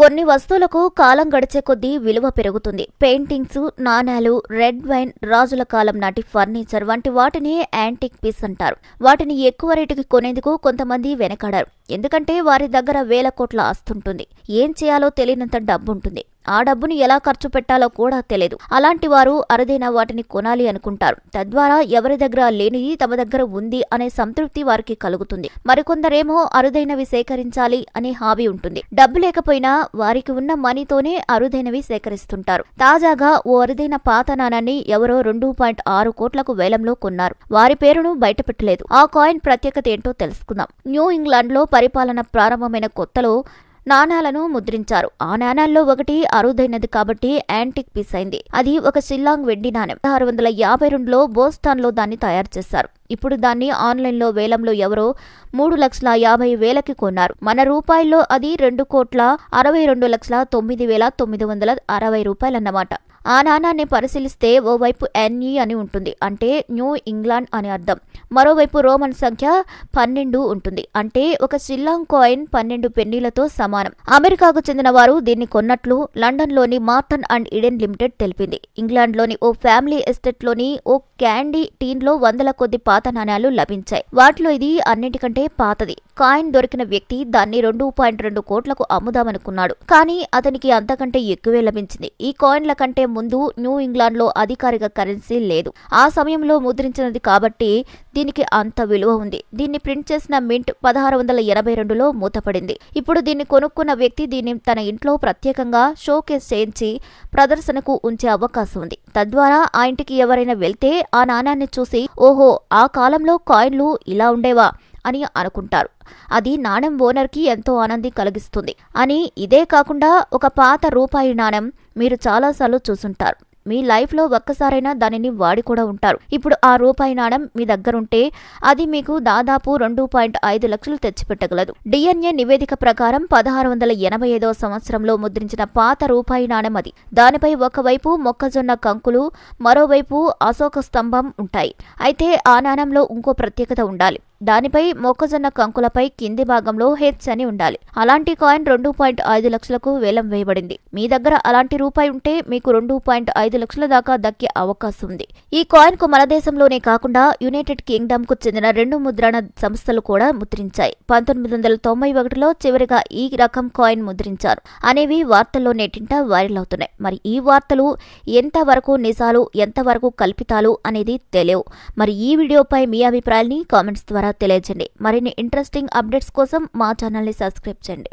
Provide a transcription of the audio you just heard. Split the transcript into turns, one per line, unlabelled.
కొన్ని వస్తువులకు కాలం గడిచే కొద్దీ విలువ పెరుగుతుంది పెయింటింగ్స్ నాణాలు రెడ్ వైన్ రాజుల కాలం నాటి ఫర్నిచర్ వంటి వాటిని యాంటిక్ పీస్ అంటారు వాటిని ఎక్కువ రేటుకి కొనేందుకు కొంతమంది వెనకాడారు ఎందుకంటే వారి దగ్గర వేల కోట్ల ఆస్తుంటుంది ఏం చేయాలో తెలియనంత డబ్బుంటుంది ఆ డబ్బును ఎలా ఖర్చు పెట్టాలో కూడా తెలియదు అలాంటి వారు అరుదైన వాటిని కొనాలి అనుకుంటారు తద్వారా ఎవరి దగ్గర లేనిది తమ దగ్గర ఉంది అనే సంతృప్తి వారికి కలుగుతుంది మరికొందరేమో అరుదైనవి సేకరించాలి అనే హాబీ ఉంటుంది డబ్బు లేకపోయినా వారికి ఉన్న మనీతోనే అరుదైనవి సేకరిస్తుంటారు తాజాగా ఓ అరుదైన పాత నాణాన్ని ఎవరో రెండు పాయింట్ ఆరు కోట్లకు వేలంలో కొన్నారు వారి పేరును బయటపెట్టలేదు ఆ కాయిన్ ప్రత్యేకత ఏంటో తెలుసుకుందాం న్యూ ఇంగ్లాండ్లో పరిపాలన ప్రారంభమైన కొత్తలో నాణాలను ముద్రించారు ఆ నాణాల్లో ఒకటి అరుదైనది కాబట్టి యాంటిక్ పీస్ అయింది అది ఒక షిల్లాంగ్ వెండి నాణ్యం పదహారు వందల యాభై రెండులో లో దాన్ని తయారు చేశారు ఇప్పుడు దాన్ని ఆన్లైన్లో వేలంలో ఎవరో మూడు లక్షల యాభై వేలకి కొన్నారు మన రూపాయల్లో అది రెండు కోట్ల అరవై రెండు లక్షల తొమ్మిది వేల తొమ్మిది వందల అరవై రూపాయలన్నమాట ఆ నాణాన్ని పరిశీలిస్తే ఓవైపు ఎన్ఈ e అని ఉంటుంది అంటే న్యూ ఇంగ్లాండ్ అని అర్థం మరోవైపు రోమన్ సంఖ్య పన్నెండు ఉంటుంది అంటే ఒక షిల్లాంగ్ కాయిన్ పన్నెండు పెన్నీలతో సమానం అమెరికాకు చెందిన వారు దీన్ని కొన్నట్లు లండన్లోని మార్టన్ అండ్ ఇడెన్ లిమిటెడ్ తెలిపింది ఇంగ్లాండ్లోని ఓ ఫ్యామిలీ ఎస్టేట్లోని ఓ క్యాండీ టీన్లో వందల కొద్ది పాత నాణ్యాలు లభించాయి వాటిలో ఇది అన్నిటికంటే పాతది కాయిన్ దొరికిన వ్యక్తి దాన్ని రెండు పాయింట్ రెండు కోట్లకు అమ్ముదామనుకున్నాడు కానీ అతనికి అంతకంటే ఎక్కువే లభించింది ఈ కాయిన్ల కంటే ముందు న్యూ ఇంగ్లాండ్లో అధికారిక కరెన్సీ లేదు ఆ సమయంలో ముద్రించినది కాబట్టి దీనికి అంత విలువ ఉంది దీన్ని ప్రింట్ చేసిన మింట్ పదహారు వందల ఎనభై రెండులో మూతపడింది ఇప్పుడు దీన్ని కొనుక్కున్న వ్యక్తి దీన్ని తన ఇంట్లో ప్రత్యేకంగా షోకేస్ చేయించి ప్రదర్శనకు ఉంచే అవకాశం ఉంది తద్వారా ఆ ఇంటికి ఎవరైనా వెళ్తే ఆ నాణాన్ని చూసి ఓహో ఆ కాలంలో కాయిన్లు ఇలా ఉండేవా అని అనుకుంటారు అది నాణెం ఓనర్కి ఎంతో ఆనందం కలిగిస్తుంది అని ఇదే కాకుండా ఒక పాత రూపాయి నాణెం మీరు చాలాసార్లు చూసుంటారు మీ లైఫ్లో ఒక్కసారైనా దానిని వాడి కూడా ఉంటారు ఇప్పుడు ఆ రూపాయి నాణం మీ దగ్గరుంటే అది మీకు దాదాపు రెండు పాయింట్ ఐదు లక్షలు తెచ్చిపెట్టగలదు డిఎన్ఏ నివేదిక ప్రకారం పదహారు వందల ఎనభై ఐదో సంవత్సరంలో ముద్రించిన పాత రూపాయి నాణం అది దానిపై ఒకవైపు మొక్కజొన్న కంకులు మరోవైపు అశోక స్తంభం ఉంటాయి అయితే ఆ నాణంలో ఇంకో ప్రత్యేకత ఉండాలి దానిపై మొక్కజొన్న కంకులపై కింది భాగంలో హెచ్ అని ఉండాలి అలాంటి కాయిన్ రెండు పాయింట్ ఐదు లక్షలకు వేలం వేయబడింది మీ దగ్గర అలాంటి రూపాయి ఉంటే మీకు రెండు పాయింట్ ఐదు లక్షల దాకా దక్కే అవకాశం ఉంది ఈ కాయిన్ కు మన దేశంలోనే కాకుండా యునైటెడ్ కింగ్డమ్ కు చెందిన రెండు ముద్రణ సంస్థలు కూడా ముద్రించాయి పంతొమ్మిది వందల తొంభై ఒకటిలో చివరిగా ఈ రకం కాయిన్ ముద్రించారు అనేవి వార్తల్లో నేటింట వైరల్ అవుతున్నాయి మరి ఈ వార్తలు ఎంతవరకు నిజాలు ఎంతవరకు కల్పితాలు అనేది తెలియవు మరి ఈ వీడియోపై మీ అభిప్రాయాన్ని కామెంట్స్ ద్వారా తెలియచండి మరిన్ని ఇంట్రెస్టింగ్ అప్డేట్స్ కోసం మా ఛానల్ని సబ్స్క్రైబ్ చేయండి